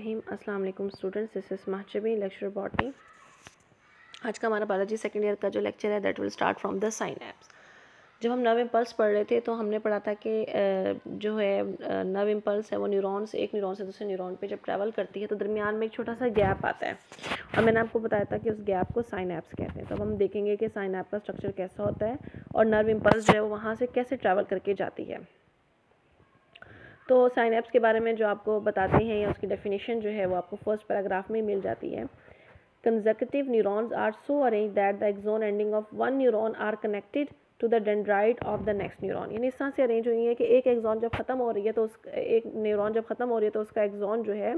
रहीम अस्सलाम वालेकुम students this is Mahjabi lecture botany आज का हमारा बालाजी सेकेंड ईयर का जो लेक्चर है that will start from the synapse जब हम नव इम्पल्स पढ़ रहे थे तो हमने पढ़ा था कि जो है नव इम्पल्स है वो न्यूरॉन एक न्यूरॉन से दूसरे न्यूरॉन पे जब ट्रैवल करती है तो दरमियान में एक छोटा सा गैप आता है और मैंने आपको बताया था कि उस गैप को साइन ऐप्स कहते हैं तो अब हम देखेंगे कि साइन ऐप का स्ट्रक्चर कैसा होता है और नर्व इम्पल्स जो है वो वहाँ से कैसे ट्रैवल करके जाती है तो साइनैप्स के बारे में जो आपको बताते हैं या उसकी डेफिनेशन जो है वो आपको फर्स्ट पैराग्राफ में मिल जाती है conjunctive neurons are so arrange that the axon ending of one neuron are connected to the dendrite of the next neuron यानी इस तरह से अरेंज हुई है कि एक एग्जॉन जब ख़त्म हो रही है तो उस एक न्यूरॉन जब ख़त्म हो रही है तो उसका एग्जॉन जो है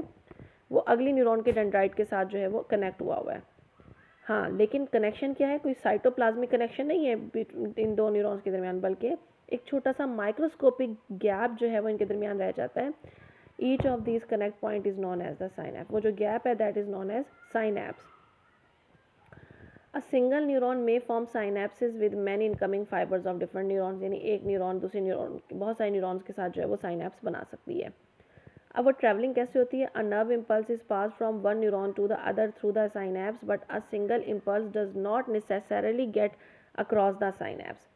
वो अगली न्यूरॉन के डेंड्राइट के साथ जो है वो कनेक्ट हुआ हुआ है हाँ लेकिन कनेक्शन क्या है कोई साइटोप्लाज्मिक कनेक्शन नहीं है इन दो न्यूरॉन्स के दरमियान बल्कि एक छोटा सा माइक्रोस्कोपिक गैप जो है वो इनके दरमियान रह जाता है each of this connect point is known as the synapse वो जो गैप है that is known as synapse a single neuron में form synapsis with many incoming fibres of different neurons यानी एक न्यूरॉन दूसरे neuron बहुत सारे neurons के साथ जो है वो साइनैप्स बना सकती है अब वो ट्रैवलिंग कैसे होती है a nerve impulse is pass from one neuron to the other through the synapse but a single impulse does not necessarily get across the synapse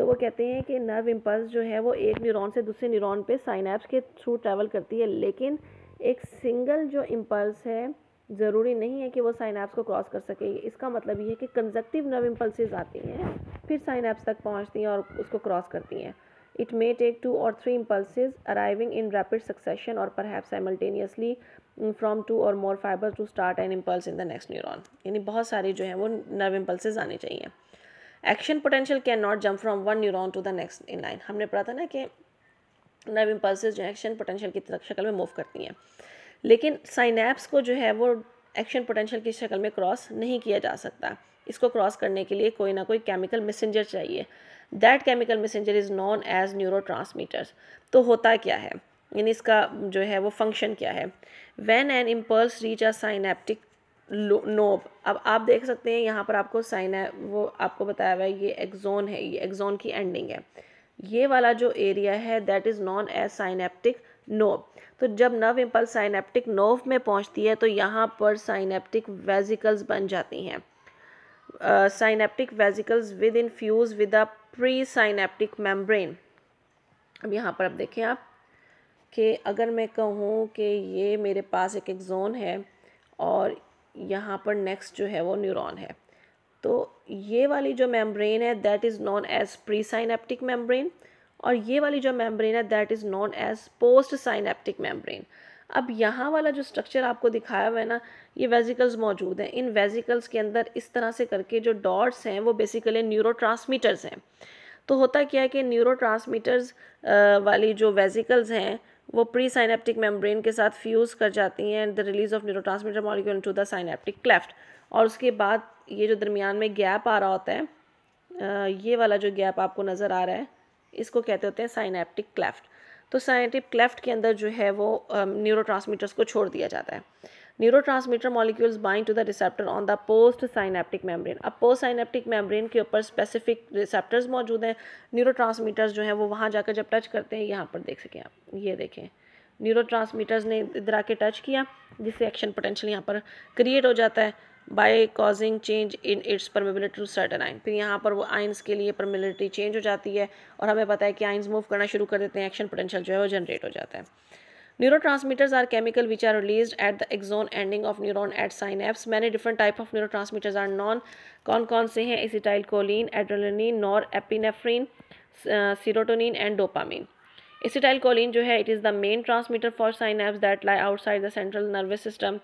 तो वो कहते हैं कि नर्व इम्पल्स जो है वो एक न्यूरॉन से दूसरे न्यूरॉन पे साइनैप्स के थ्रू ट्रैवल करती है लेकिन एक सिंगल जो इम्पल्स है ज़रूरी नहीं है कि वो साइनैप्स को क्रॉस कर सके इसका मतलब ये है कि कंजक्टिव नर्व इम्पल्स आती हैं फिर साइनैप्स तक पहुँचती हैं और उसको क्रॉस करती हैं it may take two or three impulse arriving in rapid succession or पर simultaneously from two or more fibre to start an impulse in the next neuron यानी बहुत सारी जो है वो नर्व इम्पल्सेज आने चाहिए action potential can not jump from one neuron to the next in line हमने पढ़ा था ना कि नर्व इम्पल्स जो एक्शन पोटेंशियल की शक्ल में मूव करती हैं लेकिन साइनैप्स को जो है वो एक्शन पोटेंशियल की शक्ल में क्रॉस नहीं किया जा सकता इसको क्रॉस करने के लिए कोई ना कोई केमिकल मैसेंजर चाहिए that chemical messenger is known as neuro तो होता क्या है यानी इसका जो है वो फंक्शन क्या है when an impulse reach a synaptic knob अब आप देख सकते हैं यहाँ पर आपको साइन है वो आपको बताया हुआ है ये एक्जोन है ये एक्जोन की एंडिंग है ये वाला जो एरिया है that is known as synaptic knob तो जब नव इम्पल्स साइनेप्टिक नोव में पहुँचती है तो यहाँ पर साइनेप्टिक वेजिकल्स बन जाती हैं synaptic vesicles within fuse with a presynaptic membrane अब यहाँ पर अब देखें आप कि अगर मैं कहूँ कि ये मेरे पास एक एक्जोन है और यहाँ पर नेक्स्ट जो है वो न्यूरॉन है तो ये वाली जो मेम्ब्रेन है that is known as presynaptic membrane और ये वाली जो मेम्ब्रेन है that is known as postsynaptic membrane अब यहाँ वाला जो स्ट्रक्चर आपको दिखाया हुआ है ना ये वेजिकल्स मौजूद हैं इन वेजिकल्स के अंदर इस तरह से करके जो डॉट्स हैं वो बेसिकली न्यूरो हैं तो होता क्या है कि न्यूरो वाली जो वेजिकल्स हैं वो प्री साइनेप्टिक मेम्ब्रेन के साथ फ्यूज़ कर जाती हैं and the release of neurotransmitter molecule to the synaptic cleft और उसके बाद ये जो दरमियान में गैप आ रहा होता है ये वाला जो गैप आपको नज़र आ रहा है इसको कहते होते हैं साइनेप्टिक क्लेफ्ट तो साइनेप्टिक क्लेफ्ट के अंदर जो है वो न्यूरो को छोड़ दिया जाता है neurotransmitter molecules bind to the receptor on the postsynaptic membrane अब पोस्ट साइनेप्टिक मेम्ब्रेन के ऊपर स्पेसिफिक रिसेप्टर्स मौजूद हैं न्यूरोट्रांसमीटर्स जो हैं वो वहाँ जाकर जब टच करते हैं यहाँ पर देख सकें आप ये देखें न्यूरोट्रांसमीटर्स ने इधर आके टच किया जिससे एक्शन पोटेंशियल यहाँ पर क्रिएट हो जाता है by causing change in its permeability to certain ion फिर यहाँ पर वो आइंस के लिए परमेबिलिटी चेंज हो जाती है और हमें पता है कि आइंस मूव करना शुरू कर देते हैं एक्शन पोटेंशियल जो है वो जनरेट हो जाता है Neurotransmitters are are which are released at the axon ending of neuron at मैंने different type of neurotransmitters are known कौन कौन से हैं acetylcholine norepinephrine serotonin and dopamine acetylcholine जो है it is the main transmitter for synapses that lie outside the central nervous system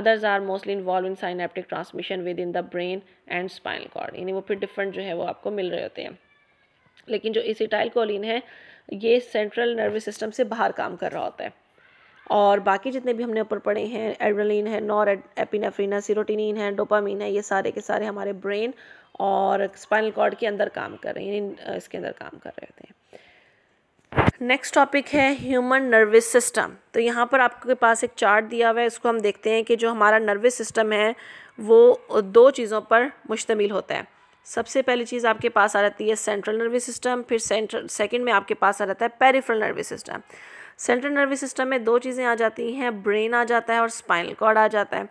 others are mostly involve in synaptic transmission within the brain and spinal cord यानी वो फिर different जो है वो आपको मिल रहे होते हैं लेकिन जो एसिटाइलकोलिन है ये सेंट्रल नर्वस सिस्टम से बाहर काम कर रहा होता है और बाकी जितने भी हमने ऊपर पढ़े हैं एड्रलिन है नॉर एपिनाफ्रीन है सीरोटिनिन है डोपामीन है ये सारे के सारे हमारे ब्रेन और स्पाइनल कॉर्ड के अंदर काम कर रहे हैं इसके अंदर काम कर रहे थे नेक्स्ट टॉपिक है ह्यूमन नर्वस सिस्टम तो यहाँ पर आपके पास एक चार्ट दिया हुआ है इसको हम देखते हैं कि जो हमारा नर्वस सिस्टम है वो दो चीज़ों पर मुश्तमिल होता है सबसे पहली चीज़ आपके पास आ जाती है सेंट्रल नर्वस सिस्टम फिर सेंट्रल सेकेंड में आपके पास आ जाता है peripheral nervous system central nervous system में दो चीज़ें आ जाती हैं ब्रेन आ जाता है और स्पाइनल कॉर्ड आ जाता है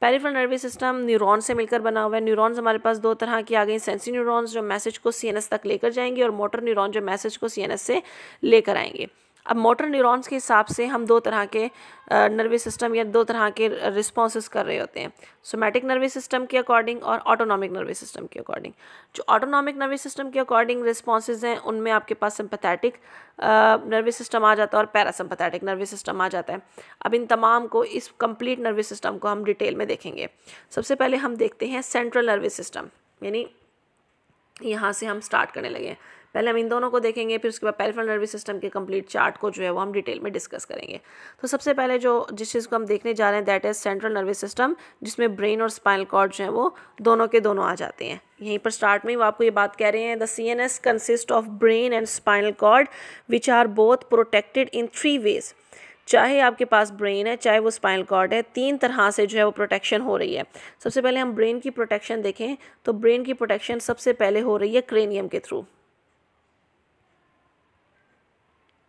पेरिफेरल नर्वस सिस्टम न्यूरॉन से मिलकर बना हुआ है न्यूरॉन्स हमारे पास दो तरह की आ गई सेंसी न्यूरॉन्स जो मैसेज को सीएनएस तक लेकर जाएंगे और मोटर न्यूरॉन जो मैसेज को सीएनएस से लेकर आएंगे अब मोटर न्यूरॉन्स के हिसाब से हम दो तरह के नर्वस सिस्टम या दो तरह के रिस्पॉन्स कर रहे होते हैं सोमेटिक नर्वस सिस्टम के अकॉर्डिंग और ऑटोनॉमिक नर्वस सिस्टम के अकॉर्डिंग जो ऑटोनॉमिक नर्वस सिस्टम के अकॉर्डिंग रिस्पॉन्स हैं उनमें आपके पास सिंपथैटिक नर्वस सिस्टम आ जाता है और पैरासिम्पथैटिक नर्वस सिस्टम आ जाता है अब इन तमाम को इस कंप्लीट नर्वस सिस्टम को हम डिटेल में देखेंगे सबसे पहले हम देखते हैं सेंट्रल नर्वस सिस्टम यानी यहाँ से हम स्टार्ट करने लगे हैं पहले हम इन दोनों को देखेंगे फिर उसके बाद पेरिफेरल नर्वस सिस्टम के कंप्लीट चार्ट को जो है वो हम डिटेल में डिस्कस करेंगे तो सबसे पहले जो जिस चीज़ को हम देखने जा रहे हैं that is central nervous system जिसमें ब्रेन और स्पाइनल कॉर्ड जो है वो दोनों के दोनों आ जाते हैं यहीं पर स्टार्ट में वो आपको ये बात कह रहे हैं the C N S consist of brain and spinal cord which are both protected in three ways चाहे आपके पास ब्रेन है चाहे वो स्पाइनल कॉर्ड है तीन तरह से जो है वो प्रोटेक्शन हो रही है सबसे पहले हम ब्रेन की प्रोटेक्शन देखें तो ब्रेन की प्रोटेक्शन सबसे पहले हो रही है क्रेनियम के थ्रू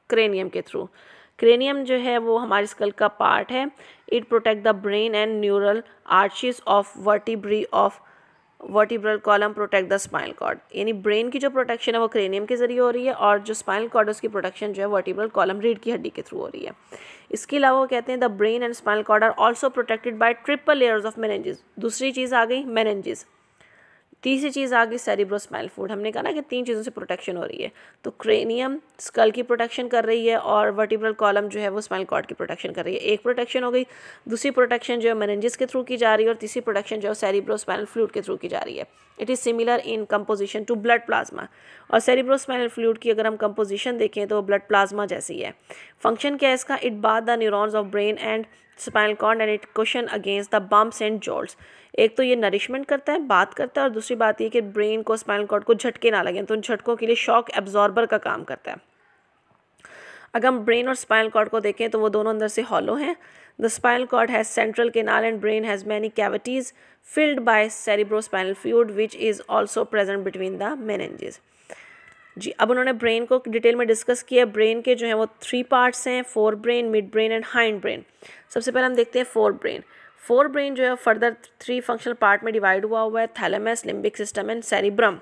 क्रेनियम के थ्रू क्रेनियम जो है वो हमारे स्कल का पार्ट है it protect the brain and neural arches of vertebrae of vertebral column protect the spinal cord यानी ब्रेन की जो प्रोटेक्शन है वो क्रेनियम के जरिए हो रही है और जो स्पाइनल कॉर्ड उसकी प्रोटेक्शन जो है वर्टिब्रल कॉलम रीढ़ की हड्डी के थ्रू हो रही है इसके अलावा वो कहते हैं the brain and spinal cord are also protected by triple layers of meninges दूसरी चीज़ आ गई मैनेंजेस तीसरी चीज़ आ गई सेरिब्रोस्पाइनल फूड हमने कहा ना कि तीन चीज़ों से प्रोटेक्शन हो रही है तो क्रेनियम स्कल की प्रोटेक्शन कर रही है और वर्टिब्रल कॉलम जो है वो स्मेल कॉर्ड की प्रोटेक्शन कर रही है एक प्रोटेक्शन हो गई दूसरी प्रोटेक्शन जो है मैनेजिस के थ्रू की जा रही है और तीसरी प्रोटेक्शन जो है सेरिब्रोस्पाइनल फ्लूड के थ्रू की जा रही है it is similar in composition to blood plasma और सेरिब्रोस्पाइनल फ्लूड की अगर हम कंपोजिशन देखें तो ब्लड प्लाज्मा जैसी है फंक्शन क्या है इसका it bathes the neurons of brain and spinal cord and it cushions against the bumps and jolts एक तो ये नरिशमेंट करता है बात करता है और दूसरी बात ये कि ब्रेन को स्पाइनल कॉर्ड को झटके ना लगें तो उन झटकों के लिए शॉक एब्जॉर्बर का काम करता है अगर हम ब्रेन और स्पाइनल कॉर्ड को देखें तो वो दोनों अंदर से हॉलो हैं the spinal cord has central canal and brain has many cavities filled by cerebrospinal fluid which is also present between the meninges जी अब उन्होंने ब्रेन को डिटेल में डिस्कस किया ब्रेन के जो है वो थ्री पार्ट्स हैं forebrain midbrain and hindbrain सबसे पहले हम देखते हैं फोर ब्रेन फोर ब्रेन जो है फर्दर थ्री फंक्शनल पार्ट में डिवाइड हुआ हुआ है thalamus limbic system and cerebrum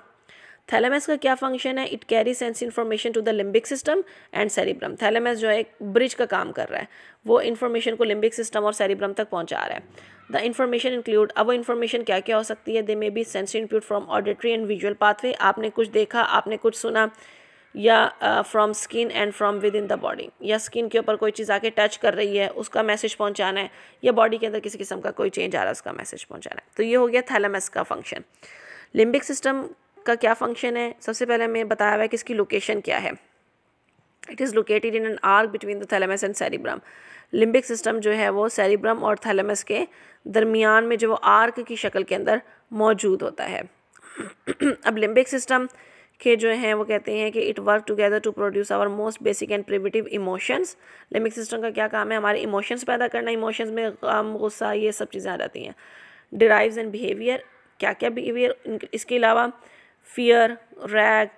thalamus का क्या फंक्शन है it carry sense information to the limbic system and cerebrum thalamus जो है एक ब्रिज का काम कर रहा है वो इन्फॉर्मेशन को लिम्बिक सिस्टम और सेरिब्रम तक पहुंचा रहा है द इन्फॉर्मेशन इंक्लूड अब वो इन्फॉर्मेशन क्या क्या हो सकती है they may be sense include from auditory and visual pathway आपने कुछ देखा आपने कुछ सुना या from skin and from within the body या स्किन के ऊपर कोई चीज़ आके टच कर रही है उसका मैसेज पहुंचाना है या बॉडी के अंदर किसी किस्म का कोई चेंज आ रहा है उसका मैसेज पहुंचाना है तो ये हो गया थैलेमस का फंक्शन लिम्बिक सिस्टम का क्या फंक्शन है सबसे पहले मैं बताया हुआ है कि इसकी लोकेशन क्या है it is located in an arc between the thalamus and cerebrum limbic system जो है वो सेरिब्रम और थैलेमस के दरमियान में जो वो आर्क की शक्ल के अंदर मौजूद होता है अब लिम्बिक सिस्टम के जो हैं वो कहते हैं कि it work together to produce our most basic and primitive emotions limbic system का क्या काम है हमारे इमोशंस पैदा करना इमोशंस में गम गुस्सा ये सब चीज़ें आ जाती हैं डिराइव्स एंड बिहेवियर क्या क्या बिहेवियर इसके अलावा fear rage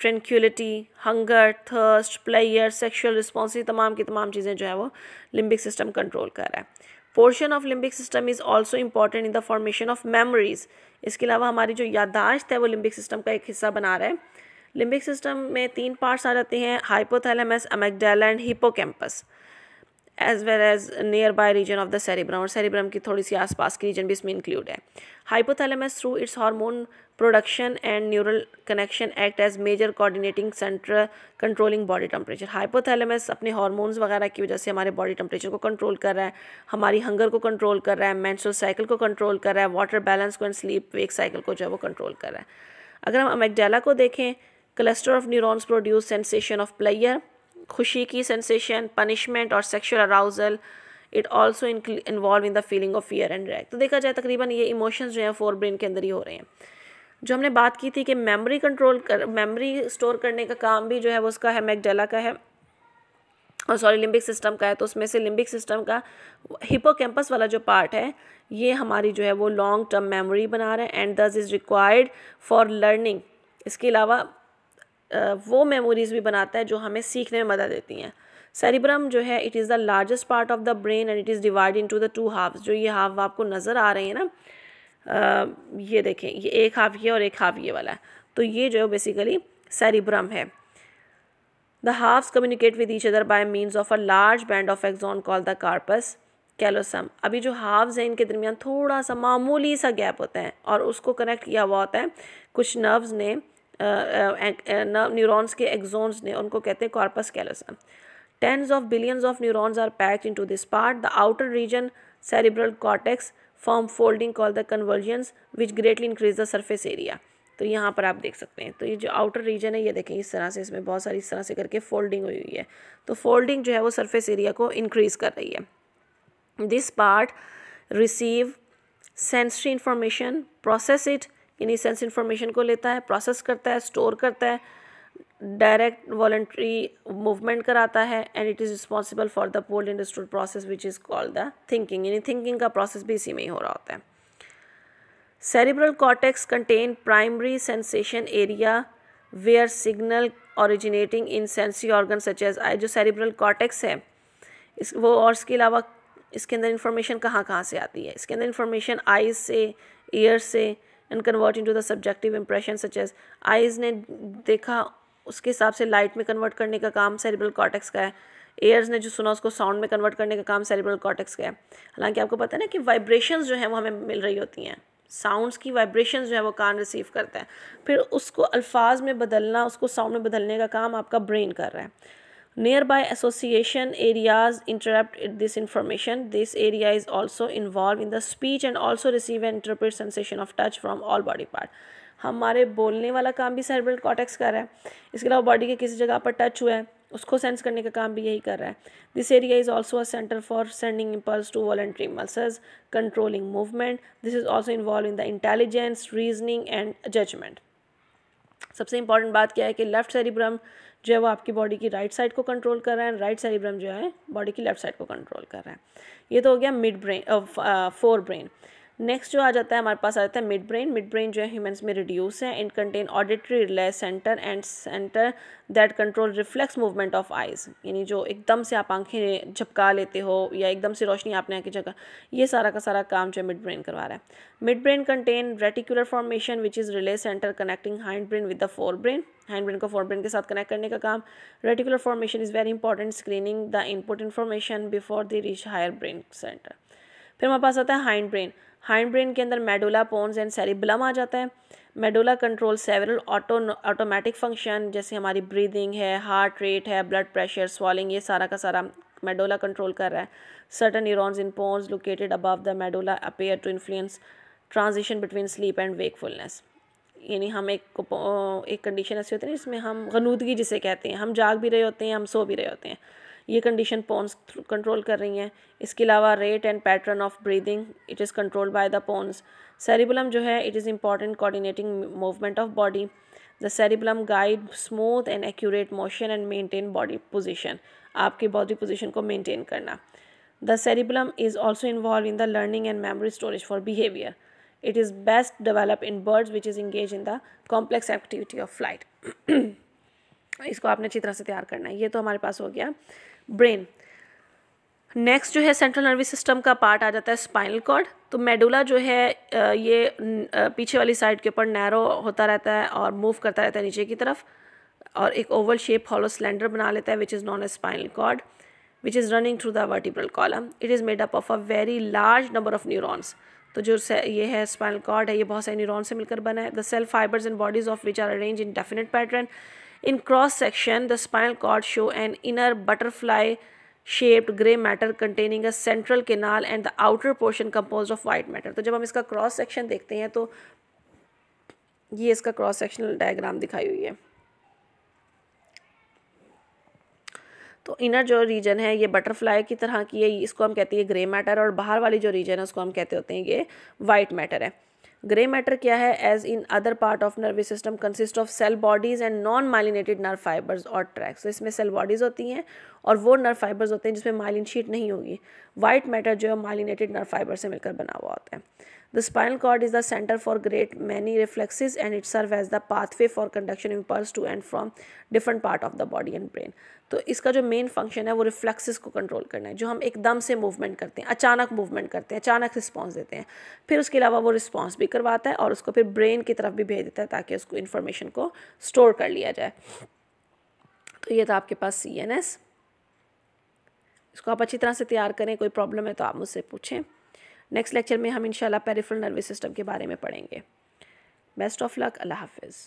tranquillity hunger thirst pleasure sexual response तमाम की तमाम चीज़ें जो है वो लिम्बिक सिस्टम कंट्रोल कर रहा है portion of limbic system is also important in the formation of memories इसके अलावा हमारी जो यादाश्त है वो लिम्बिक सिस्टम का एक हिस्सा बना रहा है लिम्बिक सिस्टम में तीन पार्ट्स आ जाते हैं hypothalamus amygdala and hippocampus as well as nearby region of the cerebrum और सेरिब्रम की थोड़ी सी आसपास की रीजन भी इसमें इंक्लूड है hypothalamus through its hormone production and neural connection act as major coordinating centre controlling body temperature hypothalamus अपने hormones वगैरह की वजह से हमारे बॉडी टेम्परेचर को कंट्रोल कर रहा है हमारी हंगर को कंट्रोल कर रहा है मैंसल साइकिल को कंट्रोल कर रहा है वाटर बैलेंस को एंड स्लीप वेक साइकिल को जो है वो कंट्रोल कर रहा है अगर हम अमेगडेला को देखें cluster of neurons produce sensation of pleasure खुशी की सेंसेशन पनिशमेंट और sexual arousal it also involve in the feeling of fear and rage तो देखा जाए तकरीबन ये इमोशंस जो हैं फोर ब्रेन के अंदर ही हो रहे हैं जो हमने बात की थी कि मेमोरी कंट्रोल कर मेमोरी स्टोर करने का काम भी जो है वो उसका है मैकडेला का है और सॉरी लिम्बिक सिस्टम का है तो उसमें से लिम्बिक सिस्टम का हिपोकैम्पस वाला जो पार्ट है ये हमारी जो है वो लॉन्ग टर्म मेमोरी बना रहे हैं एंड दस इज़ रिक्वायर्ड फॉर लर्निंग इसके अलावा वो मेमोरीज़ भी बनाता है जो हमें सीखने में मदद देती हैं सेरिब्रम जो है it is the largest part of the brain and it is divide into the two halves जो ये हाफ आपको नज़र आ रहे हैं ना ये देखें ये एक हाफ ये और एक हाफ ये वाला है तो ये जो है बेसिकली सेरिब्रम है the halves communicate with each other by means of a large band of axon call the corpus callosum अभी जो हाफ्स हैं इनके दरमियान थोड़ा सा मामूली सा गैप होता है और उसको कनेक्ट किया हुआ होता है कुछ नर्व्स ने नर्व न्यूरॉन्स के एग्जोन्स ने उनको कहते हैं corpus callosum tens of billions of neurons are packed into this part the outer region cerebral cortex form folding call the convolutions which greatly increase the surface area तो यहाँ पर आप देख सकते हैं तो ये जो आउटर रीजन है ये देखें इस तरह से इसमें बहुत सारी इस तरह से करके फोल्डिंग हुई हुई है तो फोल्डिंग जो है वो सर्फेस एरिया को इंक्रीज़ कर रही है this part receive sensory information process it यानी सेंस इन्फॉर्मेशन को लेता है प्रोसेस करता है स्टोर करता है डायरेक्ट वॉलेंट्री मूवमेंट कराता है and it is responsible for the पोल्ड intellectual process which is called the thinking यानी थिंकिंग का प्रोसेस भी इसी में ही हो रहा होता है cerebral cortex contain primary sensation area where signal originating in sensory organ such as eye जो सेरिब्रल कॉटेक्स है इस वो और इसके अलावा इसके अंदर इन्फॉर्मेशन कहाँ कहाँ से आती है इसके अंदर इन्फॉर्मेशन आइज से ईयर से and convert into the subjective impression such as eyes ने देखा उसके हिसाब से लाइट में कन्वर्ट करने का काम सेरिब्रल कॉटेक्स का है एयर्स ने जो सुना उसको साउंड में कन्वर्ट करने का काम सेरिब्रल कॉर्टेक्स का है हालांकि आपको पता है ना कि वाइब्रेशंस जो हैं वो हमें मिल रही होती हैं साउंड्स की वाइब्रेशन जो है वो कान रिसीव करता है फिर उसको अल्फाज में बदलना उसको साउंड में बदलने का काम आपका ब्रेन कर रहा है Nearby association areas interpret this information. This area is also involved in the speech and also receive and interpret sensation of touch from all body part. हमारे बोलने वाला काम भी cerebral cortex कर रहा है इसके अलावा body के किसी जगह पर touch हुआ है उसको सेंस करने का काम भी यही कर रहा है this area is also a centre for sending impulse to voluntary muscles controlling movement this is also involve in the intelligence reasoning and judgement सबसे इंपॉर्टेंट बात क्या है कि लेफ्ट सेरिब्रम जो है वो आपकी बॉडी की राइट साइड को कंट्रोल कर रहा है राइट सेरिब्रम जो है बॉडी की लेफ्ट साइड को कंट्रोल कर रहा है ये तो हो गया midbrain forebrain next जो आ जाता है हमारे पास आ जाता है मिड ब्रेन मिड ब्रेन जो है ह्यूमन्स में रिड्यूस है and contain auditory relay centre and centre that control reflex movement of eyes यानी जो एकदम से आप आंखें झपका लेते हो या एकदम से रोशनी आपने आके जगह ये सारा का सारा काम जो है मिड ब्रेन करवा रहा है midbrain contain reticular formation which is relay centre connecting hindbrain with the forebrain hindbrain को फोर ब्रेन के साथ कनेक्ट करने का काम reticular formation is very important screening the input information before the reach higher brain centre फिर हमारे पास आता है हाइंड ब्रेन हाइंड ब्रेन के अंदर मेडोला पोन्स एंड सेरिबलम आ जाता है medulla control several auto automatic function जैसे हमारी ब्रीदिंग है हार्ट रेट है ब्लड प्रेशर स्वॉलिंग ये सारा का सारा मेडोला कंट्रोल कर रहा है certain neurons in pons located above the medulla appear to influence transition between sleep and wakefulness यानी हम एक एक कंडीशन ऐसी होती है ना जिसमें हम गनूदगी जिसे कहते हैं हम जाग भी रहे होते हैं हम सो भी रहे होते हैं ये कंडीशन पोन्स कंट्रोल कर रही हैं इसके अलावा rate and pattern of breathing it is control by the pons cerebellum जो है it is important coordinating movement of body the cerebellum guide smooth and accurate motion and maintain body position आपकी body position को maintain करना the cerebellum is also involve in the learning and memory storage for behaviour it is best develop in birds which is engage in the complex activity of flight इसको आपने अच्छी तरह से तैयार करना है ये तो हमारे पास हो गया ब्रेन नेक्स्ट जो है सेंट्रल नर्वस सिस्टम का पार्ट आ जाता है स्पाइनल कॉर्ड तो मेडुला जो है ये पीछे वाली साइड के ऊपर नैरो होता रहता है और मूव करता रहता है नीचे की तरफ और एक ओवल शेप हॉलो सिलेंडर बना लेता है which is known as spinal cord which is running through the vertebral column it is made up of a very large number of neurons तो जो ये है स्पाइनल कॉर्ड है ये बहुत सारे न्यूरोन से मिलकर बना है the cell fibres in bodies of which are arrange in definite pattern in cross section the spinal cord show an inner butterfly shaped grey matter containing a central canal and the outer portion compose of white matter तो जब हम इसका cross section देखते हैं तो ये इसका cross sectional diagram दिखाई हुई है तो इनर जो रीजन है ये बटरफ्लाई की तरह की है इसको हम कहते हैं ग्रे मैटर और बाहर वाली जो रीजन है उसको हम कहते होते हैं ये वाइट मैटर है ग्रे मैटर क्या है as in other part of nervous system consist of cell bodies and non myelinated nerve fibres और ट्रैक्स तो इसमें सेल बॉडीज होती हैं और वो नर्व फाइबर्स होते हैं जिसमें माइलिन शीट नहीं होगी वाइट मैटर जो है माइलिनेटेड नर्व फाइबर से मिलकर बना हुआ होता है the spinal cord is the centre for great many reflexes and it serve as the pathway for conduction impulse to and from different part of the body and brain तो इसका जो main function है वो reflexes को control करना है जो हम एकदम से मूवमेंट करते हैं अचानक मूवमेंट करते हैं अचानक रिस्पॉन्स देते हैं फिर उसके अलावा वो रिस्पॉन्स भी करवाता है और उसको फिर ब्रेन की तरफ भी भेज देता है ताकि उसको इन्फॉर्मेशन को स्टोर कर लिया जाए तो ये था आपके पास सी एन एस इसको आप अच्छी तरह से तैयार करें कोई प्रॉब्लम है तो आप मुझसे पूछें नेक्स्ट लेक्चर में हम इंशाल्लाह पेरिफेरल नर्वस सिस्टम के बारे में पढ़ेंगे बेस्ट ऑफ लक अल्लाह हाफिज़